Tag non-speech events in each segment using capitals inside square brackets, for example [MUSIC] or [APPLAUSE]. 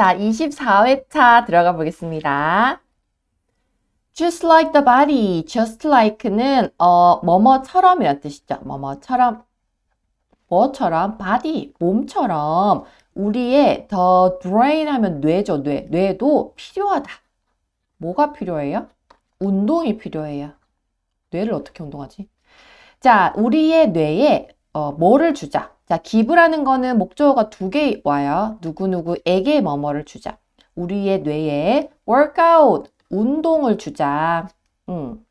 자, 24회차 들어가 보겠습니다. Just like the body, just like는 어, 뭐뭐처럼 이런 뜻이죠. 뭐뭐처럼, 뭐처럼, body, 몸처럼 우리의 the brain 하면 뇌죠. 뇌, 뇌도 필요하다. 뭐가 필요해요? 운동이 필요해요. 뇌를 어떻게 운동하지? 자, 우리의 뇌에 어, 뭐를 주자? 자, 기부라는 거는 목적어가 두 개 와요. 누구누구에게 뭐뭐를 주자. 우리의 뇌에 workout, 운동을 주자. 음.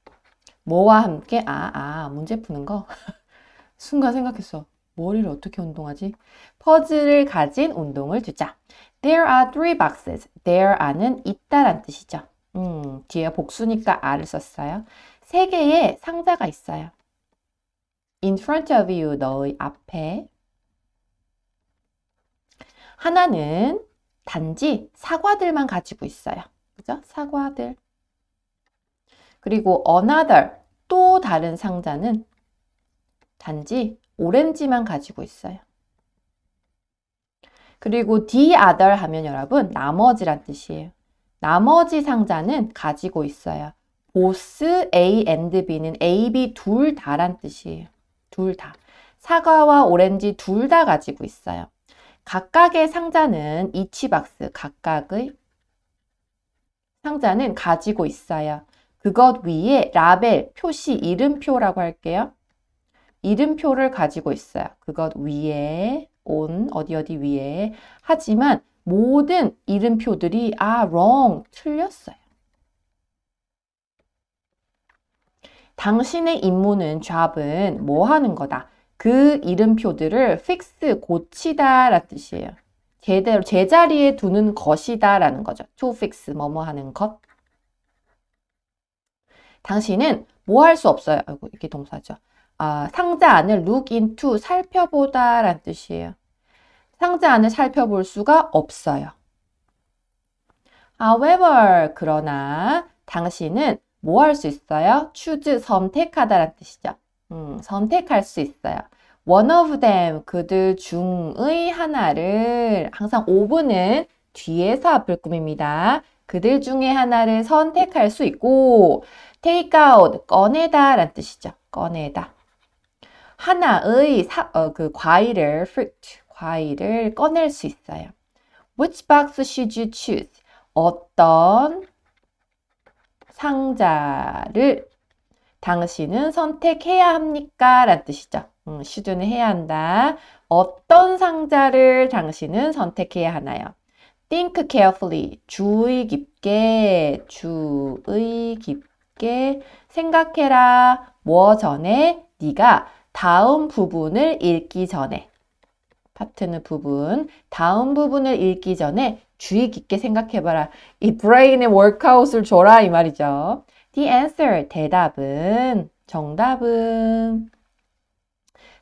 뭐와 함께? 아, 아, 문제 푸는 거? [LAUGHS] 순간 생각했어. 머리를 어떻게 운동하지? 퍼즐을 가진 운동을 주자. There are three boxes. There are는 있다란 뜻이죠. 음, 뒤에 복수니까 are를 썼어요. 세 개의 상자가 있어요. In front of you, 너의 앞에. 하나는 단지 사과들만 가지고 있어요. 그죠? 사과들. 그리고 another, 또 다른 상자는 단지 오렌지만 가지고 있어요. 그리고 the other 하면 여러분 나머지란 뜻이에요. 나머지 상자는 가지고 있어요. 보스 A and B는 A, B 둘 다란 뜻이에요. 둘 다. 사과와 오렌지 둘 다 가지고 있어요. 각각의 상자는 이치박스 각각의 상자는 가지고 있어요. 그것 위에 라벨, 표시, 이름표라고 할게요. 이름표를 가지고 있어요. 그것 위에 o 어디 어디 위에 하지만 모든 이름표들이 아 wrong 틀렸어요. 당신의 임무는 job은 뭐 하는 거다. 그 이름표들을 fix, 고치다 라는 뜻이에요. 제대로 제자리에 두는 것이다 라는 거죠. to fix, 뭐뭐 하는 것. 당신은 뭐 할 수 없어요. 아이고, 이게 동사죠. 아, 상자 안을 look into, 살펴보다 라는 뜻이에요. 상자 안을 살펴볼 수가 없어요. However, 그러나 당신은 뭐 할 수 있어요? choose, 선택하다 라는 뜻이죠. 음, 선택할 수 있어요. One of them, 그들 중의 하나를 항상 5분은 뒤에서 앞을 꾸밉니다. 그들 중에 하나를 선택할 수 있고 take out, 꺼내다 라는 뜻이죠. 꺼내다. 하나의 사, 어, 그 과일을, fruit, 과일을 꺼낼 수 있어요. Which box should you choose? 어떤 상자를 당신은 선택해야 합니까? 라는 뜻이죠. 음, 슈즈는 해야 한다. 어떤 상자를 당신은 선택해야 하나요? Think carefully. 주의 깊게, 주의 깊게 생각해라. 뭐 전에 네가 다음 부분을 읽기 전에 파트는 부분 다음 부분을 읽기 전에 주의 깊게 생각해봐라. 이 브레인의 워크아웃을 줘라 이 말이죠. The answer, 대답은, 정답은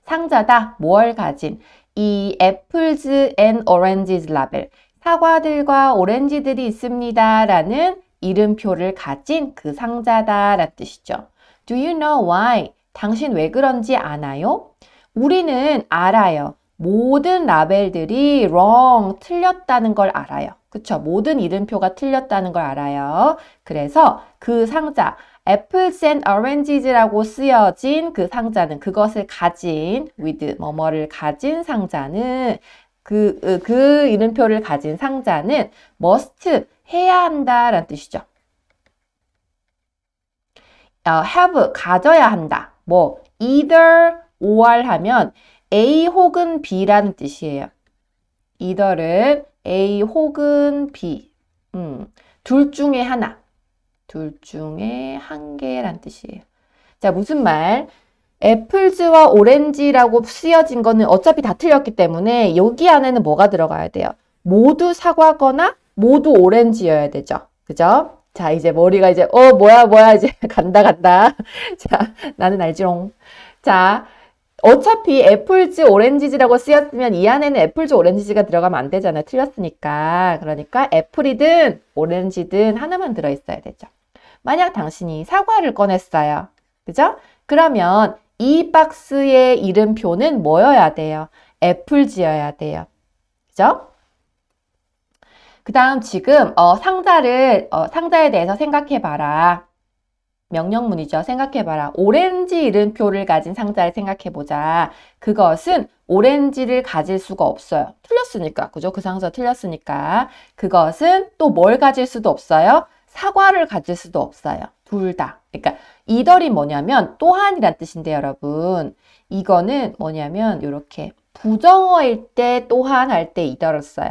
상자다, 뭘 가진 이 apples and oranges 라벨 사과들과 오렌지들이 있습니다 라는 이름표를 가진 그 상자다 라는 뜻이죠. Do you know why? 당신 왜 그런지 아나요? 우리는 알아요. 모든 라벨들이 wrong, 틀렸다는 걸 알아요. 그쵸? 모든 이름표가 틀렸다는 걸 알아요. 그래서 그 상자, apples and oranges라고 쓰여진 그 상자는 그것을 가진, with, 뭐뭐를 가진 상자는 그, 그 이름표를 가진 상자는 must, 해야 한다라는 뜻이죠. 어, have, 가져야 한다. 뭐, either, or 하면 A 혹은 B라는 뜻이에요. 이더은 A 혹은 B. 음, 둘 중에 하나. 둘 중에 한 개란 뜻이에요. 자, 무슨 말? 애플즈와 오렌지라고 쓰여진 거는 어차피 다 틀렸기 때문에 여기 안에는 뭐가 들어가야 돼요? 모두 사과거나 모두 오렌지여야 되죠. 그죠? 자, 이제 머리가 이제, 어, 뭐야, 뭐야, 이제 [LAUGHS] 간다, 간다. [LAUGHS] 자, 나는 알지롱. 자, 어차피 애플즈 오렌지즈라고 쓰였으면 이 안에는 애플즈 오렌지즈가 들어가면 안 되잖아요. 틀렸으니까. 그러니까 애플이든 오렌지든 하나만 들어있어야 되죠. 만약 당신이 사과를 꺼냈어요. 그죠? 그러면 이 박스의 이름표는 뭐여야 돼요? 애플즈여야 돼요. 그죠? 그 다음 지금 어, 상자를 어, 상자에 대해서 생각해봐라. 명령문이죠. 생각해봐라. 오렌지 이름표를 가진 상자를 생각해보자. 그것은 오렌지를 가질 수가 없어요. 틀렸으니까. 그죠? 그 상자 틀렸으니까. 그것은 또 뭘 가질 수도 없어요? 사과를 가질 수도 없어요. 둘 다. 그러니까 이더이 뭐냐면 또한이란 뜻인데 여러분. 이거는 뭐냐면 이렇게 부정어일 때 또한 할 때 이더를 써요.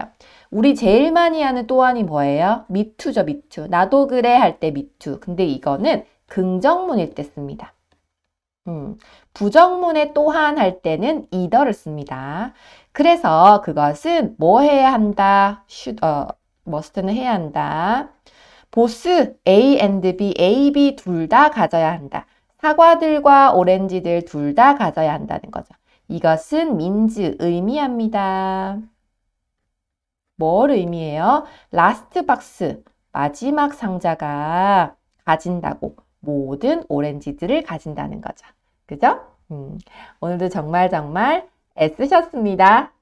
우리 제일 많이 하는 또한이 뭐예요? 미투죠, 미투. 나도 그래 할 때 미투. 근데 이거는 긍정문일 때 씁니다. 음, 부정문에 또한 할 때는 이더를 씁니다. 그래서 그것은 뭐 해야 한다? should, 어, must는 해야 한다. 보스 A and B, A, B 둘 다 가져야 한다. 사과들과 오렌지들 둘 다 가져야 한다는 거죠. 이것은 민즈 의미합니다. 뭘 의미해요? 라스트 박스, 마지막 상자가 가진다고 모든 오렌지들을 가진다는 거죠. 그죠? 음, 오늘도 정말 정말 애쓰셨습니다.